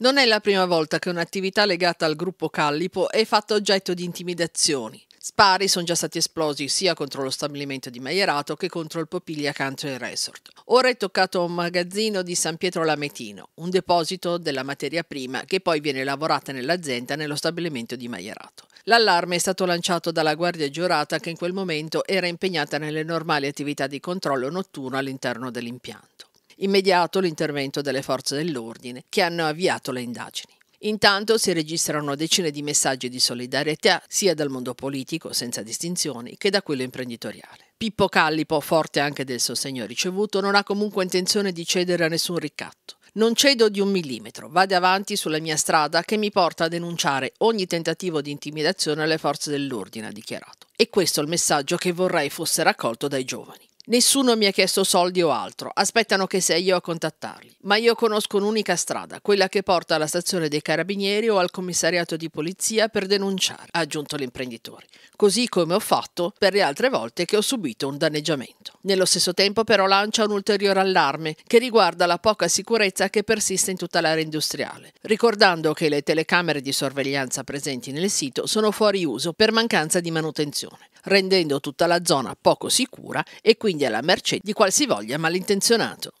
Non è la prima volta che un'attività legata al gruppo Callipo è fatta oggetto di intimidazioni. Spari sono già stati esplosi sia contro lo stabilimento di Maierato che contro il Popiglia Country Resort. Ora è toccato un magazzino di San Pietro Lametino, un deposito della materia prima che poi viene lavorata nell'azienda nello stabilimento di Maierato. L'allarme è stato lanciato dalla guardia giurata che in quel momento era impegnata nelle normali attività di controllo notturno all'interno dell'impianto immediato l'intervento delle forze dell'ordine, che hanno avviato le indagini. Intanto si registrano decine di messaggi di solidarietà sia dal mondo politico, senza distinzioni, che da quello imprenditoriale. Pippo Callipo, forte anche del sostegno ricevuto, non ha comunque intenzione di cedere a nessun ricatto. Non cedo di un millimetro, vado avanti sulla mia strada che mi porta a denunciare ogni tentativo di intimidazione alle forze dell'ordine, ha dichiarato. E questo è il messaggio che vorrei fosse raccolto dai giovani. Nessuno mi ha chiesto soldi o altro, aspettano che sia io a contattarli, ma io conosco un'unica strada, quella che porta alla stazione dei carabinieri o al commissariato di polizia per denunciare, ha aggiunto l'imprenditore, così come ho fatto per le altre volte che ho subito un danneggiamento. Nello stesso tempo però lancia un ulteriore allarme che riguarda la poca sicurezza che persiste in tutta l'area industriale, ricordando che le telecamere di sorveglianza presenti nel sito sono fuori uso per mancanza di manutenzione rendendo tutta la zona poco sicura e quindi alla mercé di qualsivoglia malintenzionato.